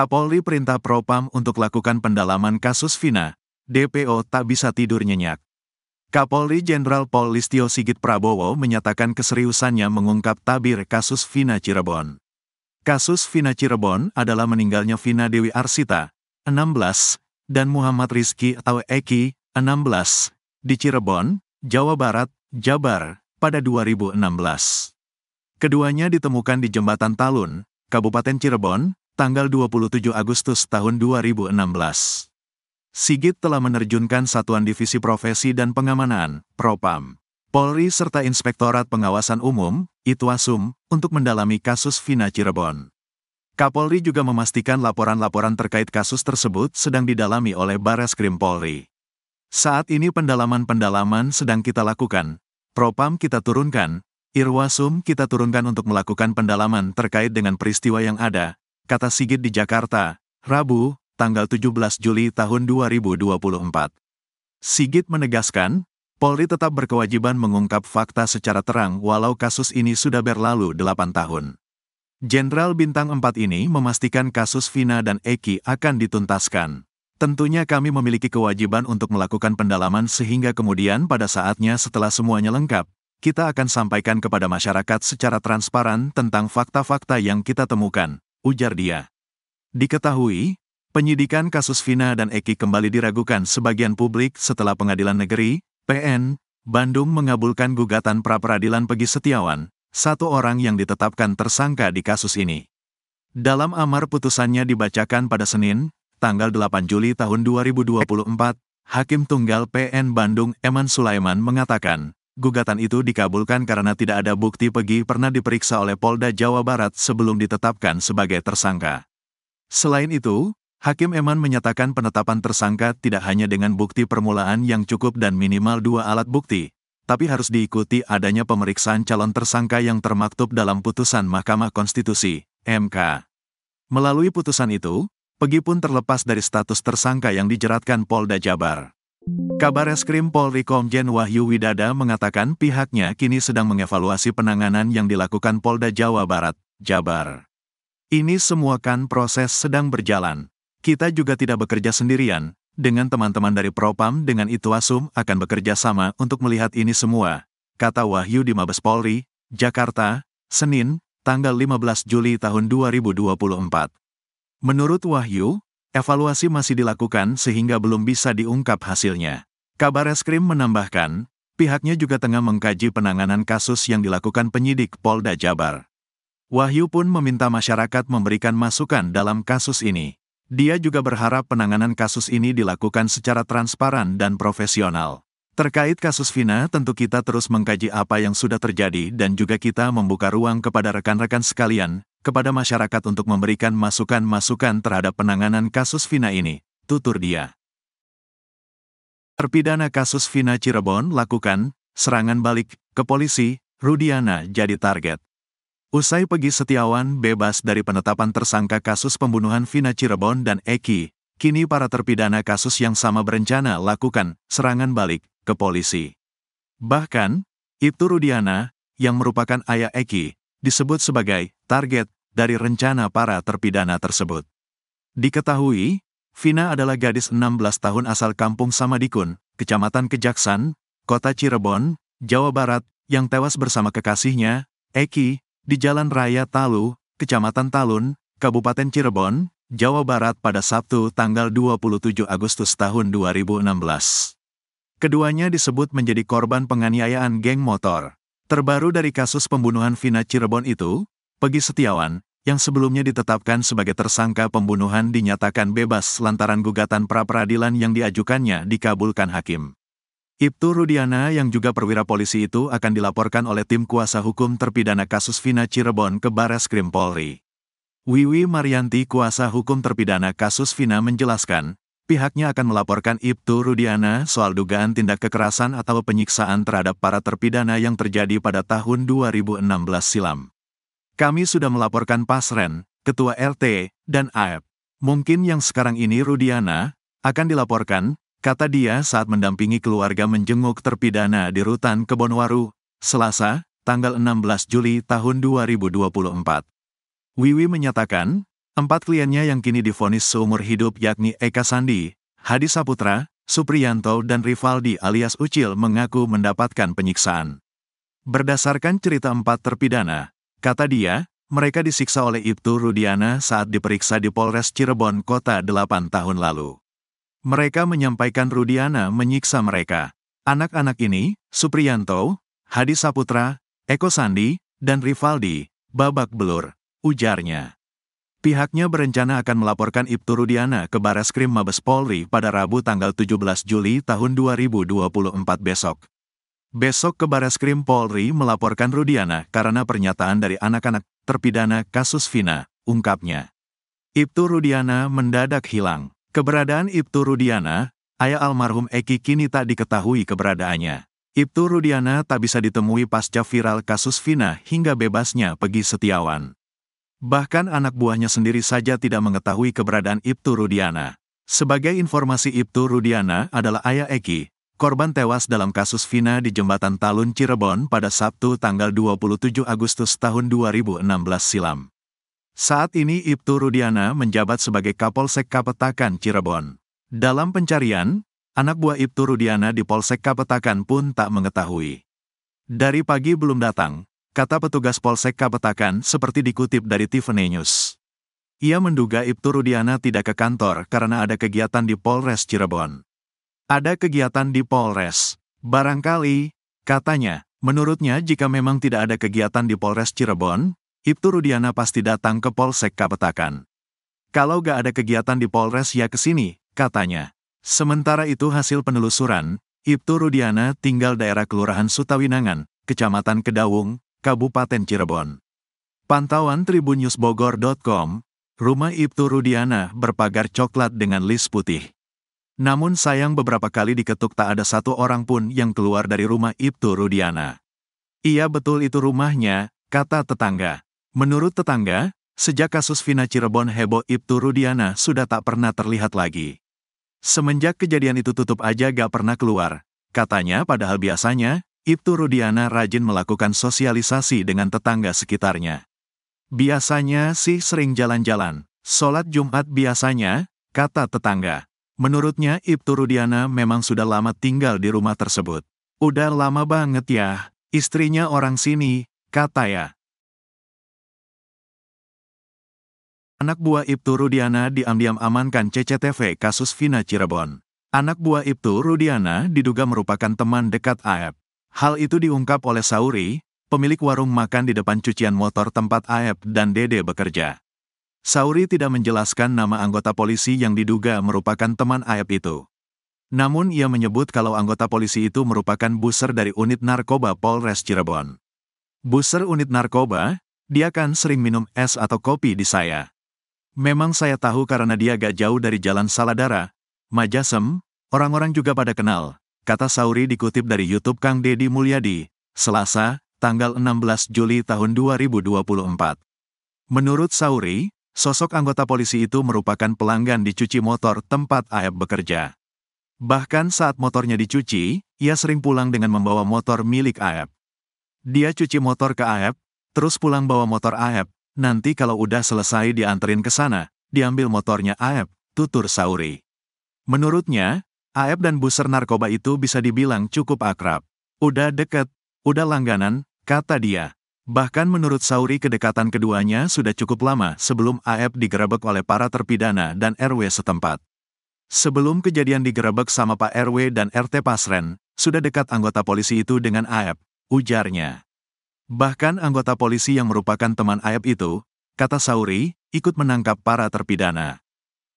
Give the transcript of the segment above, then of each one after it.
Kapolri perintah Propam untuk lakukan pendalaman kasus Vina, DPO tak bisa tidur nyenyak. Kapolri Jenderal Pol Listio Sigit Prabowo menyatakan keseriusannya mengungkap tabir kasus Vina Cirebon. Kasus Vina Cirebon adalah meninggalnya Vina Dewi Arsita, 16, dan Muhammad Rizki atau Eki, 16, di Cirebon, Jawa Barat, Jabar, pada 2016. Keduanya ditemukan di Jembatan Talun, Kabupaten Cirebon, tanggal 27 Agustus tahun 2016. Sigit telah menerjunkan Satuan Divisi Profesi dan Pengamanan, Propam, Polri serta Inspektorat Pengawasan Umum, Itwasum, untuk mendalami kasus Vina Cirebon. Kapolri juga memastikan laporan-laporan terkait kasus tersebut sedang didalami oleh Bares Krim Polri. Saat ini pendalaman-pendalaman sedang kita lakukan, Propam kita turunkan, Irwasum kita turunkan untuk melakukan pendalaman terkait dengan peristiwa yang ada, kata Sigit di Jakarta, Rabu, tanggal 17 Juli tahun 2024. Sigit menegaskan, Polri tetap berkewajiban mengungkap fakta secara terang walau kasus ini sudah berlalu 8 tahun. Jenderal Bintang 4 ini memastikan kasus Vina dan Eki akan dituntaskan. Tentunya kami memiliki kewajiban untuk melakukan pendalaman sehingga kemudian pada saatnya setelah semuanya lengkap, kita akan sampaikan kepada masyarakat secara transparan tentang fakta-fakta yang kita temukan, ujar dia. Diketahui, penyidikan kasus Vina dan Eki kembali diragukan sebagian publik setelah Pengadilan Negeri, PN, Bandung mengabulkan gugatan pra-peradilan Pegi Setiawan, satu orang yang ditetapkan tersangka di kasus ini. Dalam amar putusannya dibacakan pada Senin, tanggal 8 Juli tahun 2024, Hakim Tunggal PN Bandung Eman Sulaiman mengatakan, gugatan itu dikabulkan karena tidak ada bukti Pegi pernah diperiksa oleh Polda Jawa Barat sebelum ditetapkan sebagai tersangka. Selain itu, Hakim Eman menyatakan penetapan tersangka tidak hanya dengan bukti permulaan yang cukup dan minimal dua alat bukti, tapi harus diikuti adanya pemeriksaan calon tersangka yang termaktub dalam putusan Mahkamah Konstitusi, MK. Melalui putusan itu, Pegi pun terlepas dari status tersangka yang dijeratkan Polda Jabar. Kabar Eskrim Polri Komjen Wahyu Widada mengatakan pihaknya kini sedang mengevaluasi penanganan yang dilakukan Polda Jawa Barat, Jabar. Ini semua kan proses sedang berjalan. Kita juga tidak bekerja sendirian, dengan teman-teman dari Propam dengan itu Asum akan bekerja sama untuk melihat ini semua, kata Wahyu di Mabes Polri, Jakarta, Senin, tanggal 15 Juli tahun 2024. Menurut Wahyu, Evaluasi masih dilakukan sehingga belum bisa diungkap hasilnya. Kabar Eskrim menambahkan, pihaknya juga tengah mengkaji penanganan kasus yang dilakukan penyidik Polda Jabar. Wahyu pun meminta masyarakat memberikan masukan dalam kasus ini. Dia juga berharap penanganan kasus ini dilakukan secara transparan dan profesional. Terkait kasus Vina, tentu kita terus mengkaji apa yang sudah terjadi dan juga kita membuka ruang kepada rekan-rekan sekalian kepada masyarakat untuk memberikan masukan-masukan terhadap penanganan kasus Vina ini, tutur dia. Terpidana kasus Vina Cirebon lakukan serangan balik ke polisi, Rudiana jadi target. Usai pergi Setiawan bebas dari penetapan tersangka kasus pembunuhan Vina Cirebon dan Eki, kini para terpidana kasus yang sama berencana lakukan serangan balik ke polisi. Bahkan, Ibtu Rudiana, yang merupakan ayah Eki, disebut sebagai target dari rencana para terpidana tersebut. Diketahui, Vina adalah gadis 16 tahun asal kampung Samadikun, Kecamatan Kejaksan, Kota Cirebon, Jawa Barat, yang tewas bersama kekasihnya, Eki, di Jalan Raya Talu, Kecamatan Talun, Kabupaten Cirebon, Jawa Barat pada Sabtu tanggal 27 Agustus tahun 2016. Keduanya disebut menjadi korban penganiayaan geng motor. Terbaru dari kasus pembunuhan Vina Cirebon itu, Pegi Setiawan, yang sebelumnya ditetapkan sebagai tersangka pembunuhan dinyatakan bebas lantaran gugatan pra-peradilan yang diajukannya dikabulkan hakim. Ibtu Rudiana yang juga perwira polisi itu akan dilaporkan oleh tim kuasa hukum terpidana kasus Vina Cirebon ke Barreskrim Krim Polri. Wiwi Marianti kuasa hukum terpidana kasus Vina menjelaskan, pihaknya akan melaporkan Ibtu Rudiana soal dugaan tindak kekerasan atau penyiksaan terhadap para terpidana yang terjadi pada tahun 2016 silam. Kami sudah melaporkan Pasren, Ketua RT, dan AEP. Mungkin yang sekarang ini Rudiana akan dilaporkan, kata dia saat mendampingi keluarga menjenguk terpidana di rutan Kebonwaru, Selasa, tanggal 16 Juli tahun 2024. Wiwi menyatakan, Empat kliennya yang kini difonis seumur hidup yakni Eka Sandi, Hadi Saputra, Supriyanto dan Rivaldi alias Ucil mengaku mendapatkan penyiksaan. Berdasarkan cerita empat terpidana, kata dia, mereka disiksa oleh Ibtu Rudiana saat diperiksa di Polres Cirebon Kota 8 tahun lalu. Mereka menyampaikan Rudiana menyiksa mereka. Anak-anak ini, Supriyanto, Hadi Saputra, Eko Sandi, dan Rivaldi, babak belur, ujarnya. Pihaknya berencana akan melaporkan Ibtu Rudiana ke Bareskrim Mabes Polri pada Rabu tanggal 17 Juli tahun 2024 besok. Besok ke Bareskrim Polri melaporkan Rudiana karena pernyataan dari anak-anak terpidana kasus Vina, ungkapnya. Ibtu Rudiana mendadak hilang. Keberadaan Ibtu Rudiana, ayah almarhum Eki kini tak diketahui keberadaannya. Ibtu Rudiana tak bisa ditemui pasca viral kasus Vina hingga bebasnya Pegi Setiawan. Bahkan anak buahnya sendiri saja tidak mengetahui keberadaan Ibtu Rudiana. Sebagai informasi Ibtu Rudiana adalah ayah Eki, korban tewas dalam kasus Vina di Jembatan Talun Cirebon pada Sabtu tanggal 27 Agustus tahun 2016 silam. Saat ini Ibtu Rudiana menjabat sebagai Kapolsek Kapetakan Cirebon. Dalam pencarian, anak buah Ibtu Rudiana di Polsek Kapetakan pun tak mengetahui. Dari pagi belum datang, kata petugas Polsek Kapetakan seperti dikutip dari Tiffany News. Ia menduga Ibtu Rudiana tidak ke kantor karena ada kegiatan di Polres Cirebon. Ada kegiatan di Polres. Barangkali, katanya, menurutnya jika memang tidak ada kegiatan di Polres Cirebon, Ibtu Rudiana pasti datang ke Polsek Kapetakan. Kalau gak ada kegiatan di Polres ya kesini, katanya. Sementara itu hasil penelusuran, Ibtu Rudiana tinggal daerah Kelurahan Sutawinangan, Kecamatan Kedawung, Kabupaten Cirebon. Pantauan tribunnewsbogor.com, rumah Ibtu Rudiana berpagar coklat dengan list putih. Namun sayang beberapa kali diketuk tak ada satu orang pun yang keluar dari rumah Ibtu Rudiana. Iya betul itu rumahnya, kata tetangga. Menurut tetangga, sejak kasus Vina Cirebon heboh Ibtu Rudiana sudah tak pernah terlihat lagi. Semenjak kejadian itu tutup aja gak pernah keluar, katanya padahal biasanya, Ibtu Rudiana rajin melakukan sosialisasi dengan tetangga sekitarnya. Biasanya sih sering jalan-jalan, sholat Jumat biasanya, kata tetangga. Menurutnya Ibtu Rudiana memang sudah lama tinggal di rumah tersebut. Udah lama banget ya, istrinya orang sini, kata ya. Anak buah Ibtu Rudiana diam-diam amankan CCTV kasus Vina Cirebon. Anak buah Ibtu Rudiana diduga merupakan teman dekat AF. Hal itu diungkap oleh Sauri, pemilik warung makan di depan cucian motor tempat Aep dan Dede bekerja. Sauri tidak menjelaskan nama anggota polisi yang diduga merupakan teman Aep itu. Namun ia menyebut kalau anggota polisi itu merupakan buser dari unit narkoba Polres Cirebon. Buser unit narkoba, dia kan sering minum es atau kopi di saya. Memang saya tahu karena dia gak jauh dari Jalan Saladara, Majasem, orang-orang juga pada kenal, kata Sauri dikutip dari YouTube Kang Dedi Mulyadi, Selasa, tanggal 16 Juli tahun 2024. Menurut Sauri, sosok anggota polisi itu merupakan pelanggan di cuci motor tempat Aep bekerja. Bahkan saat motornya dicuci, ia sering pulang dengan membawa motor milik Aep. Dia cuci motor ke Aep, terus pulang bawa motor Aep, nanti kalau udah selesai dianterin ke sana, diambil motornya Aep, tutur Sauri. Menurutnya, Aep dan buser narkoba itu bisa dibilang cukup akrab. Udah deket, udah langganan, kata dia. Bahkan menurut Sauri kedekatan keduanya sudah cukup lama sebelum Aep digerebek oleh para terpidana dan RW setempat. Sebelum kejadian digerebek sama Pak RW dan RT Pasren, sudah dekat anggota polisi itu dengan Aep, ujarnya. Bahkan anggota polisi yang merupakan teman Aep itu, kata Sauri, ikut menangkap para terpidana.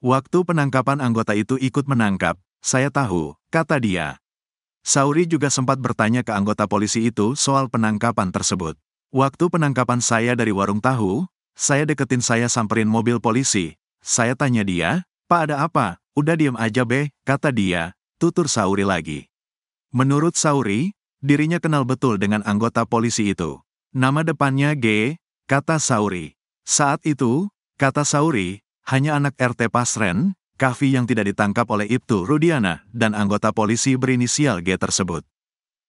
Waktu penangkapan anggota itu ikut menangkap, saya tahu, kata dia. Sauri juga sempat bertanya ke anggota polisi itu soal penangkapan tersebut. Waktu penangkapan saya dari warung tahu, saya deketin saya samperin mobil polisi. Saya tanya dia, Pak ada apa? Udah diem aja be, kata dia, tutur Sauri lagi. Menurut Sauri, dirinya kenal betul dengan anggota polisi itu. Nama depannya G, kata Sauri. Saat itu, kata Sauri, hanya anak RT Pasren, Kahfi yang tidak ditangkap oleh Ibtu Rudiana dan anggota polisi berinisial G tersebut.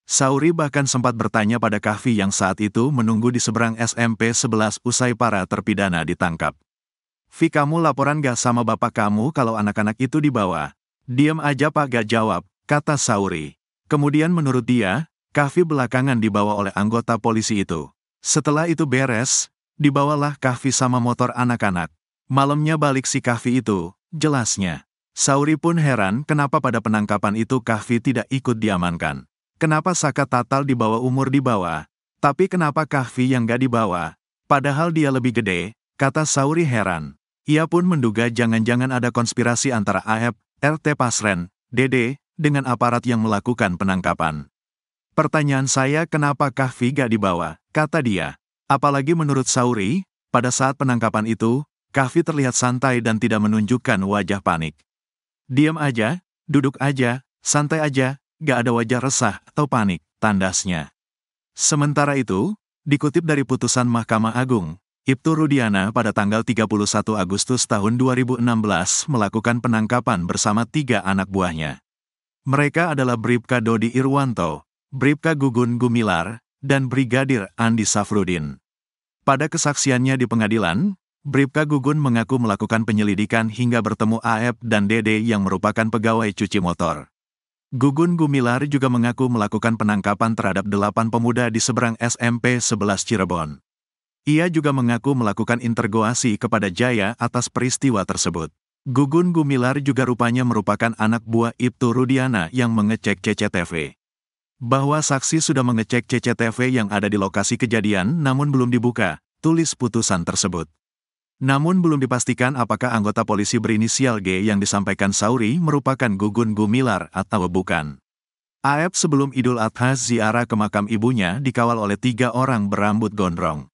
Sauri bahkan sempat bertanya pada Kahfi yang saat itu menunggu di seberang SMP 11 usai para terpidana ditangkap. Vi kamu laporan gak sama bapak kamu kalau anak-anak itu dibawa? Diam aja pak gak jawab, kata Sauri. Kemudian menurut dia, Kahfi belakangan dibawa oleh anggota polisi itu. Setelah itu beres, dibawalah Kahfi sama motor anak-anak. Malamnya balik si Kahfi itu, Jelasnya, Sauri pun heran kenapa pada penangkapan itu Kahfi tidak ikut diamankan. Kenapa Saka Tatal di bawah umur dibawa, tapi kenapa Kahfi yang gak dibawa, padahal dia lebih gede, kata Sauri heran. Ia pun menduga jangan-jangan ada konspirasi antara Aep, RT Pasren, Dede, dengan aparat yang melakukan penangkapan. Pertanyaan saya kenapa Kahfi gak dibawa, kata dia. Apalagi menurut Sauri, pada saat penangkapan itu, Kahfi terlihat santai dan tidak menunjukkan wajah panik. Diam aja, duduk aja, santai aja, gak ada wajah resah atau panik, tandasnya. Sementara itu, dikutip dari putusan Mahkamah Agung, Ibtu Rudiana pada tanggal 31 Agustus tahun 2016 melakukan penangkapan bersama tiga anak buahnya. Mereka adalah Bribka Dodi Irwanto, Bribka Gugun Gumilar, dan Brigadir Andi Safrudin. Pada kesaksiannya di pengadilan, Bripka Gugun mengaku melakukan penyelidikan hingga bertemu Aep dan Dede yang merupakan pegawai cuci motor. Gugun Gumilar juga mengaku melakukan penangkapan terhadap delapan pemuda di seberang SMP 11 Cirebon. Ia juga mengaku melakukan interogasi kepada Jaya atas peristiwa tersebut. Gugun Gumilar juga rupanya merupakan anak buah Ibtu Rudiana yang mengecek CCTV. Bahwa saksi sudah mengecek CCTV yang ada di lokasi kejadian namun belum dibuka, tulis putusan tersebut. Namun belum dipastikan apakah anggota polisi berinisial G yang disampaikan Sauri merupakan Gugun Gumilar atau bukan. Aep sebelum Idul Adha ziarah ke makam ibunya dikawal oleh tiga orang berambut gondrong.